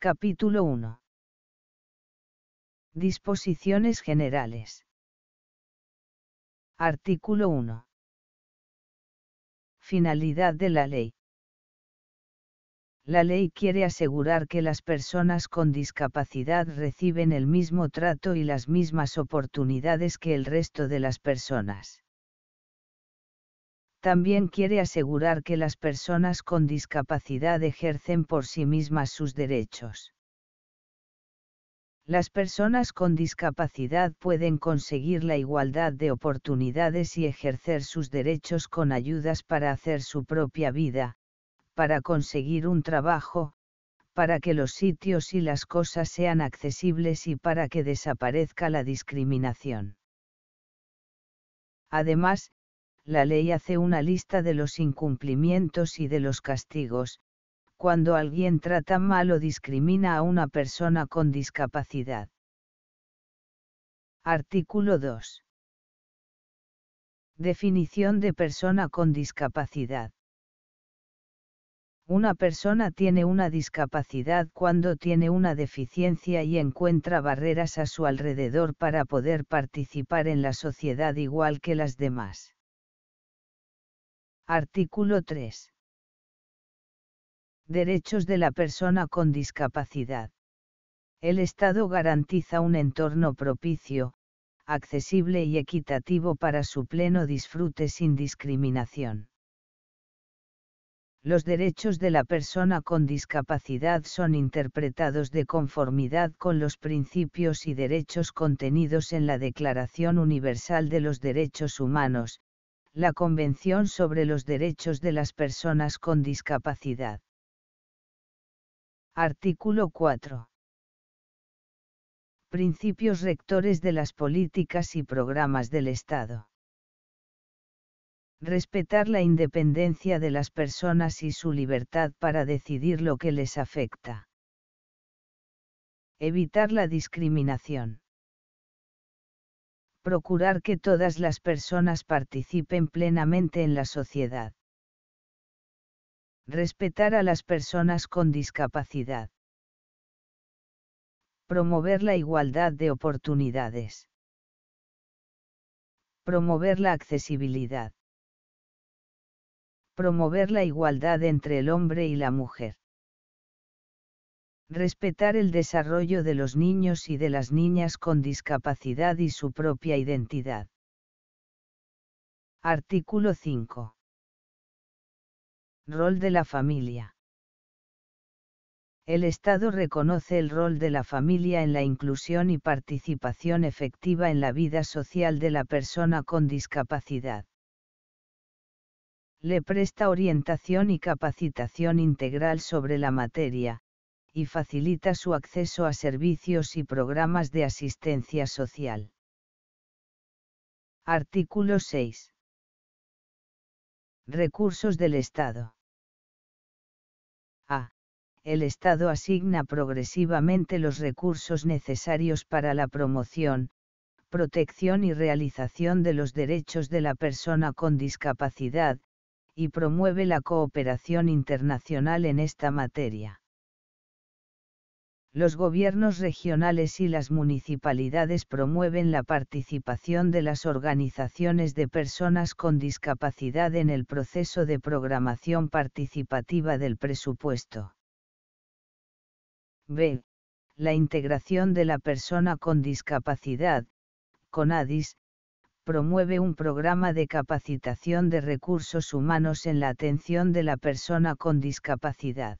Capítulo 1. Disposiciones generales. Artículo 1. Finalidad de la ley. La ley quiere asegurar que las personas con discapacidad reciben el mismo trato y las mismas oportunidades que el resto de las personas también quiere asegurar que las personas con discapacidad ejercen por sí mismas sus derechos. Las personas con discapacidad pueden conseguir la igualdad de oportunidades y ejercer sus derechos con ayudas para hacer su propia vida, para conseguir un trabajo, para que los sitios y las cosas sean accesibles y para que desaparezca la discriminación. Además, la ley hace una lista de los incumplimientos y de los castigos, cuando alguien trata mal o discrimina a una persona con discapacidad. Artículo 2. Definición de persona con discapacidad. Una persona tiene una discapacidad cuando tiene una deficiencia y encuentra barreras a su alrededor para poder participar en la sociedad igual que las demás. Artículo 3. Derechos de la persona con discapacidad. El Estado garantiza un entorno propicio, accesible y equitativo para su pleno disfrute sin discriminación. Los derechos de la persona con discapacidad son interpretados de conformidad con los principios y derechos contenidos en la Declaración Universal de los Derechos Humanos, la Convención sobre los Derechos de las Personas con Discapacidad. Artículo 4. Principios rectores de las políticas y programas del Estado. Respetar la independencia de las personas y su libertad para decidir lo que les afecta. Evitar la discriminación procurar que todas las personas participen plenamente en la sociedad. Respetar a las personas con discapacidad. Promover la igualdad de oportunidades. Promover la accesibilidad. Promover la igualdad entre el hombre y la mujer respetar el desarrollo de los niños y de las niñas con discapacidad y su propia identidad. Artículo 5. Rol de la familia. El Estado reconoce el rol de la familia en la inclusión y participación efectiva en la vida social de la persona con discapacidad. Le presta orientación y capacitación integral sobre la materia, y facilita su acceso a servicios y programas de asistencia social. Artículo 6. Recursos del Estado. A. El Estado asigna progresivamente los recursos necesarios para la promoción, protección y realización de los derechos de la persona con discapacidad, y promueve la cooperación internacional en esta materia los gobiernos regionales y las municipalidades promueven la participación de las organizaciones de personas con discapacidad en el proceso de programación participativa del presupuesto. B. La integración de la persona con discapacidad, CONADIS, promueve un programa de capacitación de recursos humanos en la atención de la persona con discapacidad.